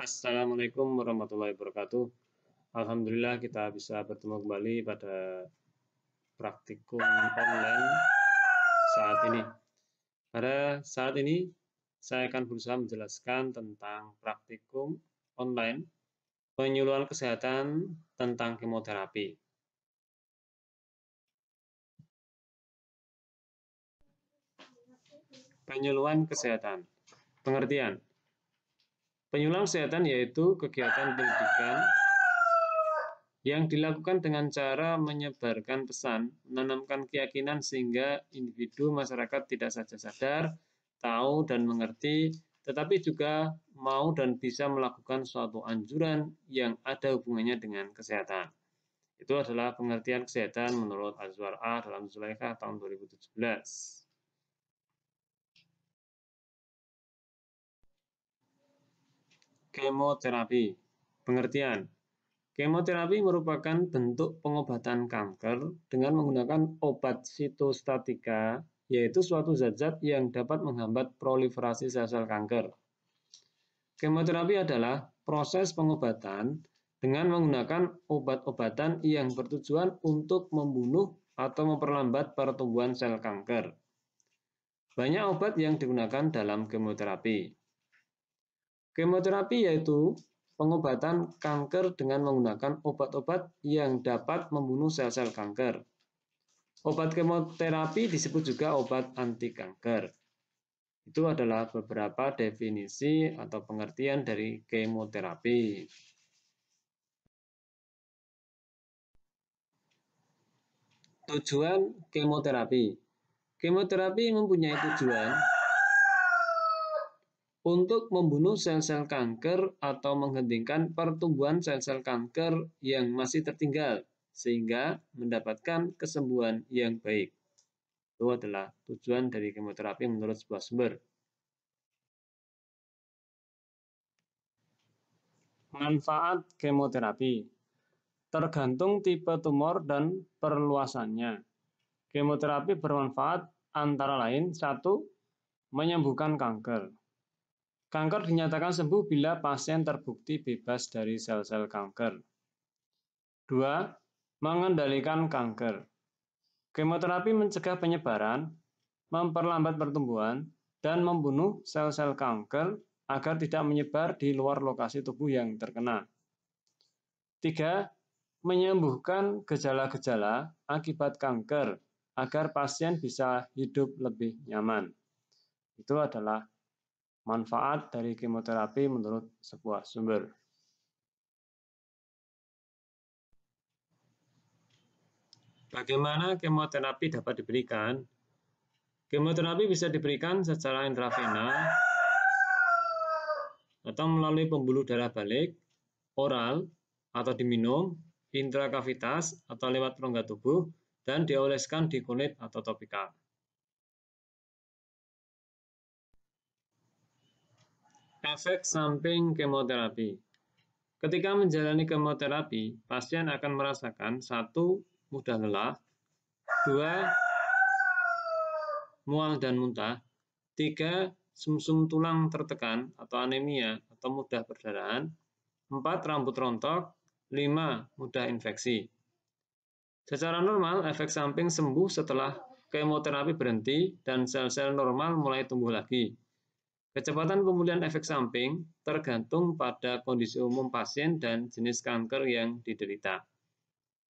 Assalamualaikum warahmatullahi wabarakatuh. Alhamdulillah kita bisa bertemu kembali pada praktikum online saat ini. Pada saat ini saya akan berusaha menjelaskan tentang praktikum online penyuluhan kesehatan tentang kemoterapi. Penyuluhan kesehatan. Pengertian Penyulang kesehatan yaitu kegiatan pendidikan yang dilakukan dengan cara menyebarkan pesan, menanamkan keyakinan sehingga individu masyarakat tidak saja sadar, tahu dan mengerti, tetapi juga mau dan bisa melakukan suatu anjuran yang ada hubungannya dengan kesehatan. Itu adalah pengertian kesehatan menurut Azwar A dalam Zulaikha tahun 2017. kemoterapi. Pengertian. Kemoterapi merupakan bentuk pengobatan kanker dengan menggunakan obat sitostatika, yaitu suatu zat-zat yang dapat menghambat proliferasi sel-sel kanker. Kemoterapi adalah proses pengobatan dengan menggunakan obat-obatan yang bertujuan untuk membunuh atau memperlambat pertumbuhan sel kanker. Banyak obat yang digunakan dalam kemoterapi. Kemoterapi yaitu pengobatan kanker dengan menggunakan obat-obat yang dapat membunuh sel-sel kanker. Obat kemoterapi disebut juga obat anti kanker. Itu adalah beberapa definisi atau pengertian dari kemoterapi. Tujuan kemoterapi. Kemoterapi mempunyai tujuan untuk membunuh sel-sel kanker atau menghentikan pertumbuhan sel-sel kanker yang masih tertinggal sehingga mendapatkan kesembuhan yang baik. Itu adalah tujuan dari kemoterapi menurut sebuah sumber. Manfaat kemoterapi tergantung tipe tumor dan perluasannya. Kemoterapi bermanfaat antara lain satu menyembuhkan kanker. Kanker dinyatakan sembuh bila pasien terbukti bebas dari sel-sel kanker. 2. Mengendalikan kanker. Kemoterapi mencegah penyebaran, memperlambat pertumbuhan, dan membunuh sel-sel kanker agar tidak menyebar di luar lokasi tubuh yang terkena. 3. Menyembuhkan gejala-gejala akibat kanker agar pasien bisa hidup lebih nyaman. Itu adalah manfaat dari kemoterapi menurut sebuah sumber. Bagaimana kemoterapi dapat diberikan? Kemoterapi bisa diberikan secara intravena atau melalui pembuluh darah balik, oral, atau diminum, intrakavitas atau lewat rongga tubuh, dan dioleskan di kulit atau topikal. Efek samping kemoterapi. Ketika menjalani kemoterapi, pasien akan merasakan satu mudah lelah, dua mual dan muntah, tiga sumsum -sum tulang tertekan atau anemia atau mudah perdarahan, empat rambut rontok, lima mudah infeksi. Secara normal, efek samping sembuh setelah kemoterapi berhenti dan sel-sel normal mulai tumbuh lagi. Kecepatan pemulihan efek samping tergantung pada kondisi umum pasien dan jenis kanker yang diderita.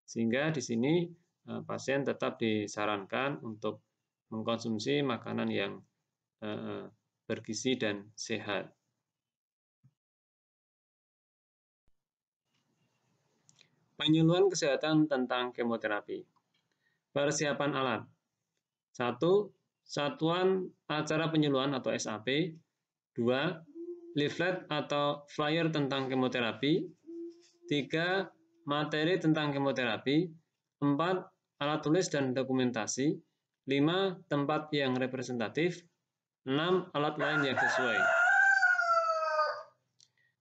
Sehingga di sini eh, pasien tetap disarankan untuk mengkonsumsi makanan yang eh, bergizi dan sehat. Penyuluhan kesehatan tentang kemoterapi. Persiapan alat. Satu Satuan acara penyuluhan atau SAP 2. Leaflet atau flyer tentang kemoterapi. 3. Materi tentang kemoterapi. 4. Alat tulis dan dokumentasi. 5. Tempat yang representatif. 6. Alat lain yang sesuai.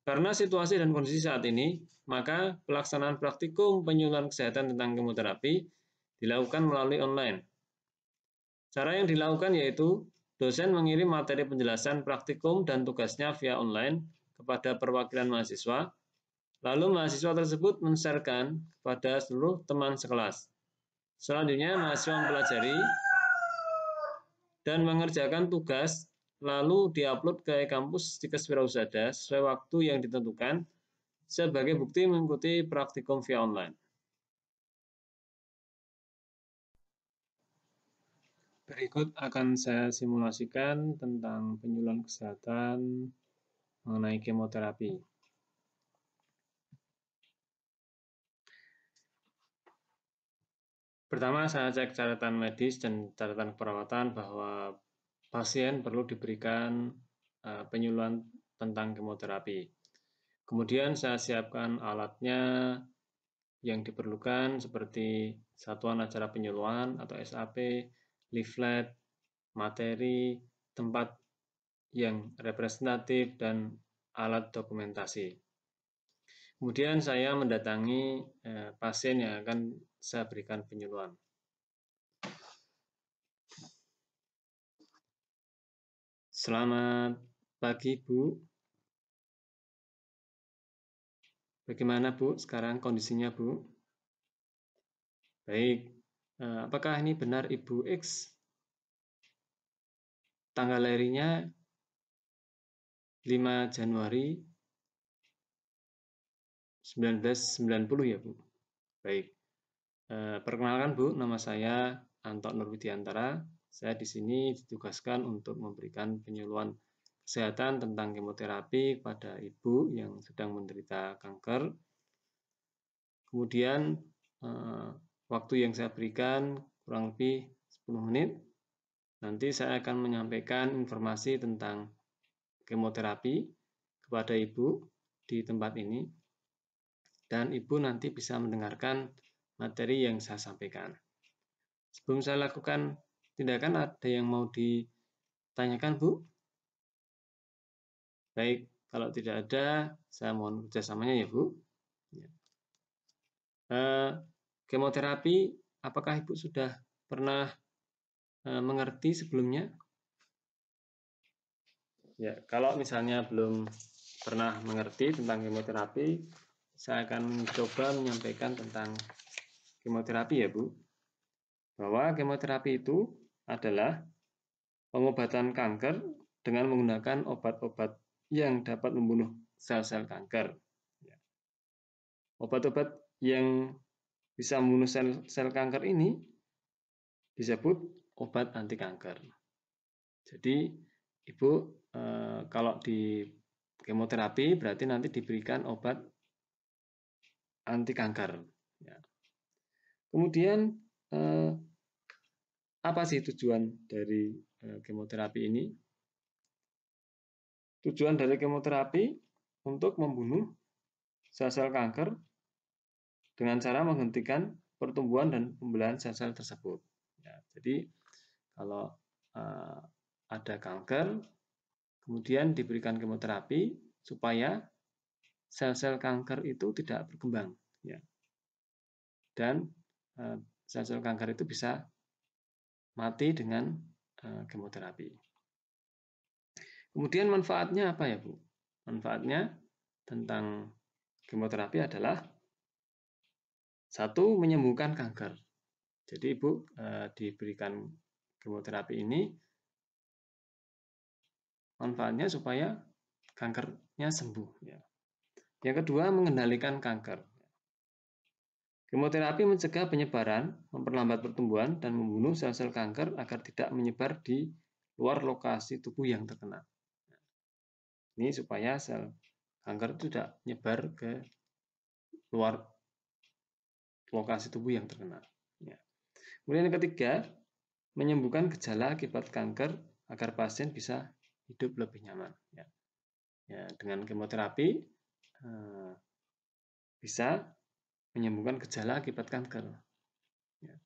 Karena situasi dan kondisi saat ini, maka pelaksanaan praktikum penyuluhan kesehatan tentang kemoterapi dilakukan melalui online. Cara yang dilakukan yaitu Dosen mengirim materi penjelasan praktikum dan tugasnya via online kepada perwakilan mahasiswa, lalu mahasiswa tersebut men-sharekan kepada seluruh teman sekelas. Selanjutnya, mahasiswa mempelajari dan mengerjakan tugas, lalu diupload ke kampus di Wirausada sesuai waktu yang ditentukan sebagai bukti mengikuti praktikum via online. Berikut akan saya simulasikan tentang penyuluhan kesehatan mengenai kemoterapi. Pertama, saya cek catatan medis dan catatan perawatan bahwa pasien perlu diberikan e, penyuluhan tentang kemoterapi. Kemudian saya siapkan alatnya yang diperlukan seperti satuan acara penyuluhan atau SAP, leaflet, materi, tempat yang representatif, dan alat dokumentasi. Kemudian saya mendatangi eh, pasien yang akan saya berikan penyuluhan. Selamat pagi Bu. Bagaimana Bu sekarang kondisinya Bu? Baik, Eh, apakah ini benar Ibu X? Tanggal lahirnya 5 Januari 1990 ya Bu. Baik. Eh, perkenalkan Bu, nama saya Anton Nurwidiantara. Saya di sini ditugaskan untuk memberikan penyuluhan kesehatan tentang kemoterapi pada ibu yang sedang menderita kanker. Kemudian eh, Waktu yang saya berikan kurang lebih 10 menit. Nanti saya akan menyampaikan informasi tentang kemoterapi kepada Ibu di tempat ini. Dan Ibu nanti bisa mendengarkan materi yang saya sampaikan. Sebelum saya lakukan tindakan, ada yang mau ditanyakan, Bu? Baik, kalau tidak ada, saya mohon kerjasamanya ya, Bu. Ya. Eh, Kemoterapi, apakah Ibu sudah pernah eh, mengerti sebelumnya? Ya, kalau misalnya belum pernah mengerti tentang kemoterapi, saya akan mencoba menyampaikan tentang kemoterapi ya, Bu. Bahwa kemoterapi itu adalah pengobatan kanker dengan menggunakan obat-obat yang dapat membunuh sel-sel kanker. Ya. Obat-obat yang bisa membunuh sel sel kanker ini disebut obat anti kanker. Jadi ibu e, kalau di kemoterapi berarti nanti diberikan obat anti kanker. Ya. Kemudian e, apa sih tujuan dari e, kemoterapi ini? Tujuan dari kemoterapi untuk membunuh sel-sel kanker dengan cara menghentikan pertumbuhan dan pembelahan sel-sel tersebut. Ya, jadi kalau uh, ada kanker, kemudian diberikan kemoterapi supaya sel-sel kanker itu tidak berkembang, ya. dan sel eh, sel-sel kanker itu bisa mati dengan uh, kemoterapi. Kemudian manfaatnya apa ya Bu? Manfaatnya tentang kemoterapi adalah satu, menyembuhkan kanker. Jadi ibu e, eh, diberikan kemoterapi ini manfaatnya supaya kankernya sembuh. Ya. Yang kedua, mengendalikan kanker. Kemoterapi mencegah penyebaran, memperlambat pertumbuhan, dan membunuh sel-sel kanker agar tidak menyebar di luar lokasi tubuh yang terkena. Ini supaya sel kanker itu tidak menyebar ke luar lokasi tubuh yang terkena. Ya. Kemudian yang ketiga, menyembuhkan gejala akibat kanker agar pasien bisa hidup lebih nyaman. Ya. Ya, dengan kemoterapi eh, bisa menyembuhkan gejala akibat kanker. Ya.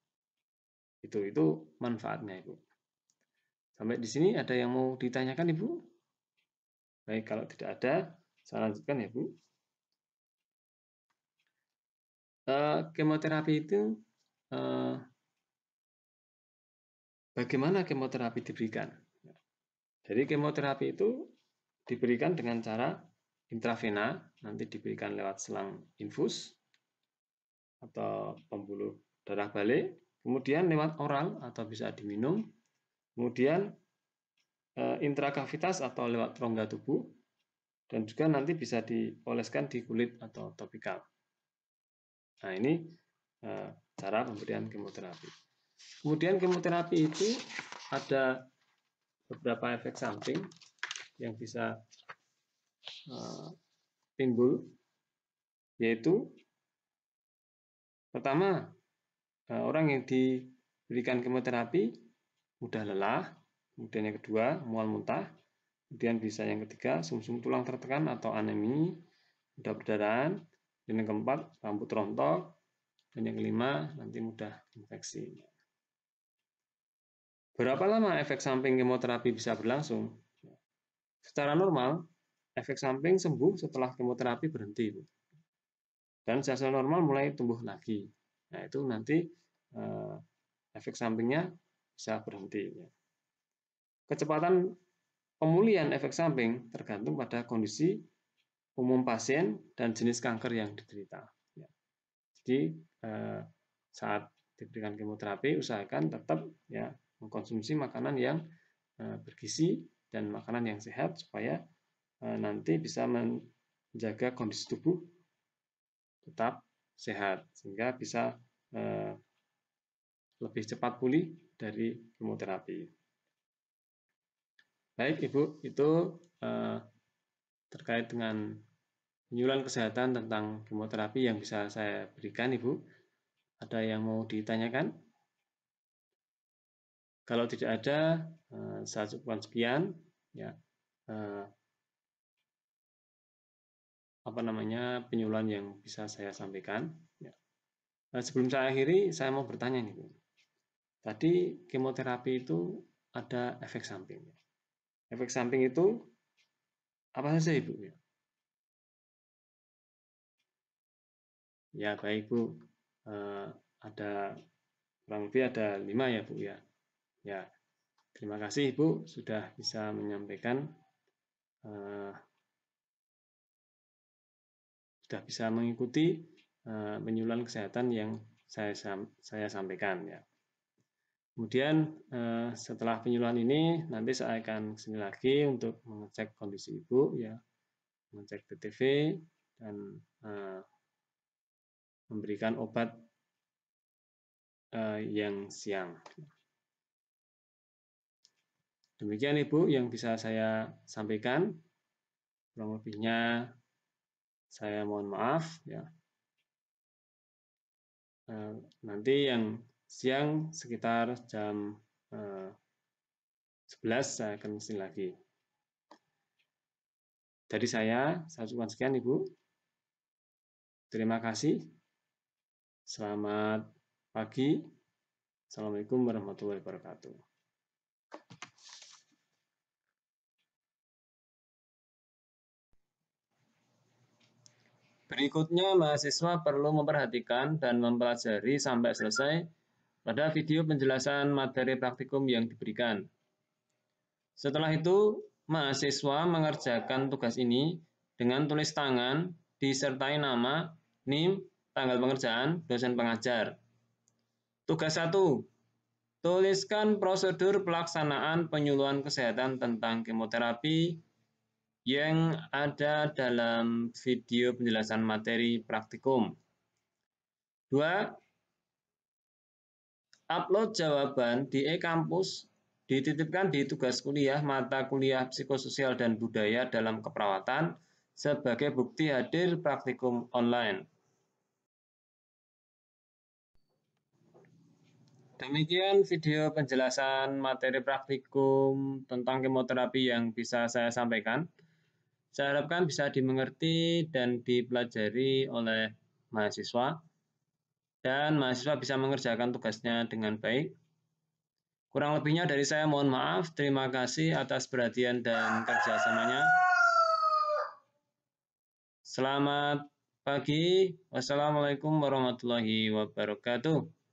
Itu itu manfaatnya ibu. Sampai di sini ada yang mau ditanyakan ibu? Baik, kalau tidak ada, saya lanjutkan ya bu uh, kemoterapi itu uh, bagaimana kemoterapi diberikan. Jadi kemoterapi itu diberikan dengan cara intravena, nanti diberikan lewat selang infus atau pembuluh darah balik, kemudian lewat oral atau bisa diminum, kemudian e, intrakavitas atau lewat rongga tubuh, dan juga nanti bisa dioleskan di kulit atau topikal. Nah, ini eh, cara pemberian kemoterapi. Kemudian kemoterapi itu ada beberapa efek samping yang bisa eh, timbul, yaitu pertama eh, orang yang diberikan kemoterapi mudah lelah, kemudian yang kedua mual muntah, kemudian bisa yang ketiga sumsum -sum tulang tertekan atau anemi, mudah berdarah dan yang keempat rambut rontok dan yang kelima nanti mudah infeksi berapa lama efek samping kemoterapi bisa berlangsung secara normal efek samping sembuh setelah kemoterapi berhenti dan sel normal mulai tumbuh lagi nah itu nanti eh, efek sampingnya bisa berhenti ya. kecepatan pemulihan efek samping tergantung pada kondisi umum pasien dan jenis kanker yang diderita. Ya. Jadi eh, saat diberikan kemoterapi usahakan tetap ya mengkonsumsi makanan yang eh, bergizi dan makanan yang sehat supaya eh, nanti bisa menjaga kondisi tubuh tetap sehat sehingga bisa lebih cepat pulih dari kemoterapi. Baik Ibu, itu terkait dengan penyuluhan kesehatan tentang kemoterapi yang bisa saya berikan, Ibu. Ada yang mau ditanyakan? Kalau tidak ada, eh, saya cukupkan sekian. Ya, eh, apa namanya penyuluhan yang bisa saya sampaikan. Ya. Eh, sebelum saya akhiri, saya mau bertanya nih, Bu. Tadi kemoterapi itu ada efek samping. Ya. Efek samping itu apa saja, Ibu? Ya? Ya baik Bu, eh, ada kurang lebih ada lima ya Bu ya. Ya, terima kasih Bu sudah bisa menyampaikan, eh, sudah bisa mengikuti eh, penyuluhan kesehatan yang saya, saya sampaikan ya. Kemudian eh, setelah penyuluhan ini nanti saya akan kesini lagi untuk mengecek kondisi ibu ya, mengecek TTV dan uh, memberikan obat uh, yang siang. Demikian Ibu yang bisa saya sampaikan. Kurang lebihnya saya mohon maaf ya. Uh, nanti yang siang sekitar jam uh, eh, 11 saya akan mesin lagi. Dari saya, saya cukupkan sekian Ibu. Terima kasih. Selamat pagi. Assalamualaikum warahmatullahi wabarakatuh. Berikutnya, mahasiswa perlu memperhatikan dan mempelajari sampai selesai pada video penjelasan materi praktikum yang diberikan. Setelah itu, mahasiswa mengerjakan tugas ini dengan tulis tangan disertai nama, NIM, tanggal pengerjaan dosen pengajar. Tugas satu, Tuliskan prosedur pelaksanaan penyuluhan kesehatan tentang kemoterapi yang ada dalam video penjelasan materi praktikum. Dua, Upload jawaban di e-kampus dititipkan di tugas kuliah mata kuliah psikososial dan budaya dalam keperawatan sebagai bukti hadir praktikum online. Demikian video penjelasan materi praktikum tentang kemoterapi yang bisa saya sampaikan. Saya harapkan bisa dimengerti dan dipelajari oleh mahasiswa dan mahasiswa bisa mengerjakan tugasnya dengan baik. Kurang lebihnya dari saya mohon maaf. Terima kasih atas perhatian dan kerjasamanya. Selamat pagi. Wassalamualaikum warahmatullahi wabarakatuh.